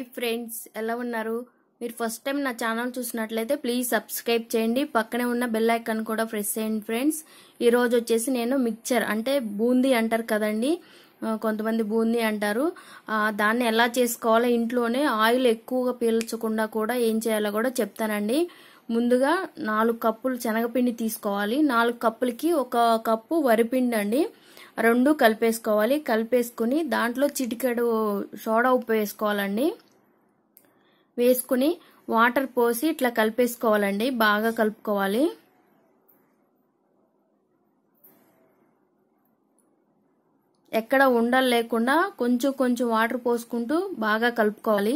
hi friends ఎలా ఉన్నారు మీరు ఫస్ట్ టైం నా ఛానల్ చూసినట్లయితే ప్లీజ్ సబ్స్క్రైబ్ చేయండి పక్కనే ఉన్న బెల్ ఐకాన్ కూడా ప్రెస్ చేయండి ఫ్రెండ్స్ ఈరోజు వచ్చేసి నేను మిక్చర్ అంటే బూందీ అంటారు కదండి కొంతమంది బూందీ అంటారు దాన్ని ఎలా చేసుకోవాలో ఇంట్లోనే ఆయిల్ ఎక్కువగా పీల్చకుండా కూడా ఏం చేయాలో కూడా చెప్తానండి ముందుగా నాలుగు కప్పులు శనగపిండి తీసుకోవాలి నాలుగు కప్పులకి ఒక కప్పు వరిపిండి అండి రెండు కలిపేసుకోవాలి కలిపేసుకుని దాంట్లో చిటికెడు సోడా ఉప్పు వేసుకోవాలండి వేసుకుని వాటర్ పోసి ఇట్లా కలిపేసుకోవాలండి బాగా కలుపుకోవాలి ఎక్కడ ఉండలు లేకుండా కొంచెం కొంచెం వాటర్ పోసుకుంటూ బాగా కలుపుకోవాలి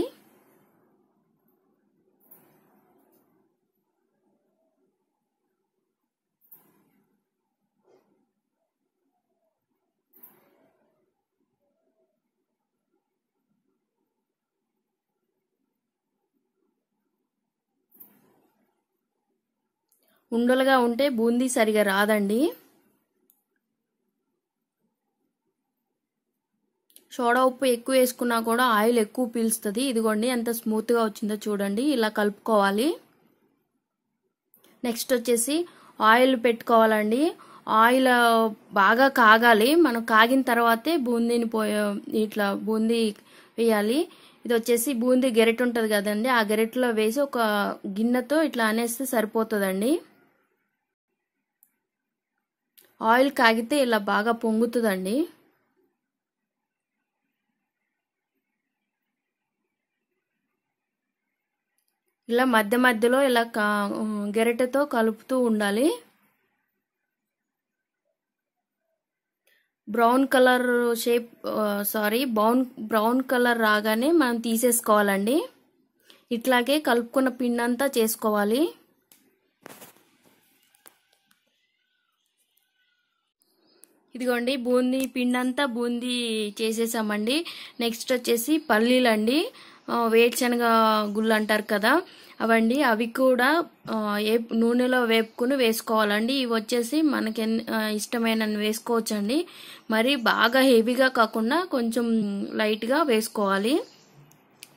ఉండలుగా ఉంటే బూందీ సరిగా రాదండి సోడా ఉప్పు ఎక్కువ వేసుకున్నా కూడా ఆయిల్ ఎక్కువ పీల్స్తుంది ఇదిగోండి ఎంత స్మూత్గా వచ్చిందో చూడండి ఇలా కలుపుకోవాలి నెక్స్ట్ వచ్చేసి ఆయిల్ పెట్టుకోవాలండి ఆయిల్ బాగా కాగాలి మనం కాగిన తర్వాతే బూందీని పోయే ఇట్లా బూందీ వేయాలి ఇది వచ్చేసి బూందీ గెరెట్ ఉంటుంది కదండి ఆ గెరెట్లో వేసి ఒక గిన్నెతో ఇట్లా అనేస్తే సరిపోతుందండి ఆయిల్ కాగితే ఇలా బాగా పొంగుతుందండి ఇలా మధ్య మధ్యలో ఇలా గెరటతో కలుపుతూ ఉండాలి brown colour shape sorry brown brown colour రాగానే మనం తీసేసుకోవాలండి ఇట్లాగే కలుపుకున్న పిండి అంతా చేసుకోవాలి ఇదిగోండి బూందీ పిండి అంతా బూందీ చేసేసామండి నెక్స్ట్ వచ్చేసి పల్లీలు అండి వేరుశనగ గుళ్ళు అంటారు కదా అవండి అవి కూడా నూనెలో వేపుకుని వేసుకోవాలండి ఇవి వచ్చేసి మనకి ఇష్టమైన వేసుకోవచ్చండి మరి బాగా హెవీగా కాకుండా కొంచెం లైట్గా వేసుకోవాలి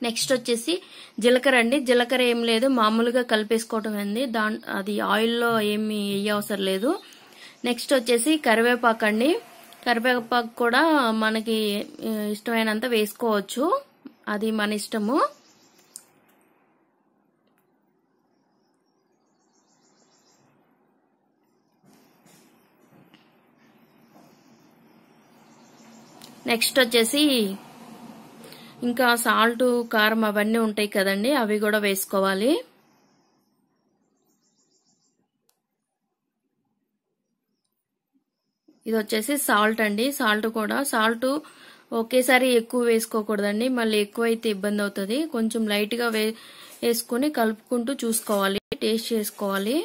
నెక్స్ట్ వచ్చేసి జీలకర్ర అండి జీలకర్ర ఏం లేదు మామూలుగా కలిపేసుకోవటం అండి దా అది ఆయిల్లో ఏమి వేయవసరం లేదు నెక్స్ట్ వచ్చేసి కరివేపాకు అండి కరివేపాకు కూడా మనకి ఇష్టమైనంత వేసుకోవచ్చు అది మన ఇష్టము నెక్స్ట్ వచ్చేసి ఇంకా సాల్ట్ కారం అవన్నీ ఉంటాయి కదండి అవి కూడా వేసుకోవాలి ఇది వచ్చేసి సాల్ట్ అండి సాల్ట్ కూడా సాల్ట్ ఒకేసారి ఎక్కువ వేసుకోకూడదండి మళ్ళీ ఎక్కువైతే ఇబ్బంది అవుతుంది కొంచెం లైట్గా వే వేసుకుని కలుపుకుంటూ చూసుకోవాలి టేస్ట్ చేసుకోవాలి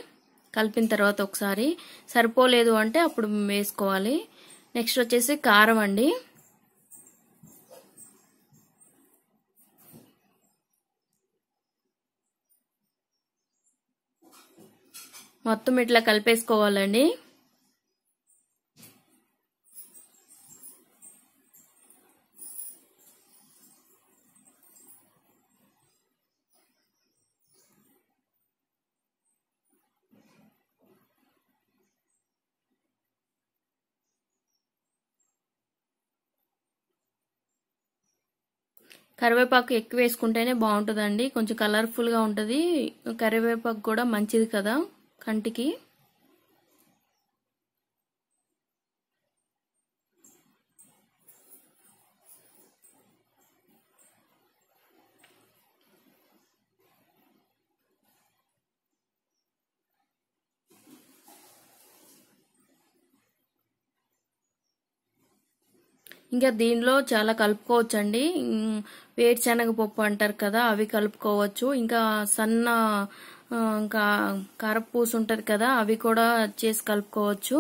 కలిపిన తర్వాత ఒకసారి సరిపోలేదు అంటే అప్పుడు వేసుకోవాలి నెక్స్ట్ వచ్చేసి కారం అండి మొత్తం ఇట్లా కలిపేసుకోవాలండి కరివేపాకు ఎక్కువ వేసుకుంటేనే బాగుంటుందండి కొంచెం కలర్ఫుల్గా ఉంటుంది కరివేపాకు కూడా మంచిది కదా కంటికి ఇంకా దీనిలో చాలా కలుపుకోవచ్చండి వేరుశనగపప్పు అంటారు కదా అవి కలుపుకోవచ్చు ఇంకా సన్న ఇంకా కారపూసు ఉంటుంది కదా అవి కూడా చేసి కలుపుకోవచ్చు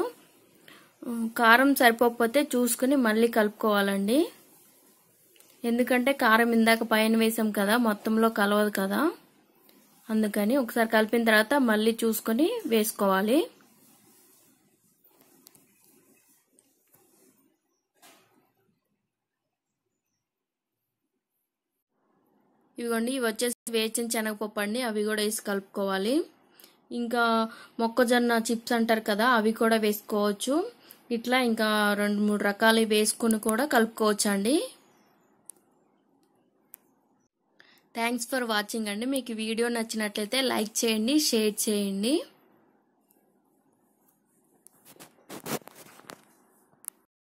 కారం సరిపోకపోతే చూసుకుని మళ్ళీ కలుపుకోవాలండి ఎందుకంటే కారం ఇందాక పైన వేసాం కదా మొత్తంలో కలవదు కదా అందుకని ఒకసారి కలిపిన తర్వాత మళ్ళీ చూసుకొని వేసుకోవాలి ఇవిగోండి ఇవి వచ్చేసి వేచిన శనగపప్పు అండి అవి కూడా వేసి కలుపుకోవాలి ఇంకా మొక్కజొన్న చిప్స్ అంటారు కదా అవి కూడా వేసుకోవచ్చు ఇట్లా ఇంకా రెండు మూడు రకాలు వేసుకుని కూడా కలుపుకోవచ్చు అండి థ్యాంక్స్ ఫర్ వాచింగ్ అండి మీకు వీడియో నచ్చినట్లయితే లైక్ చేయండి షేర్ చేయండి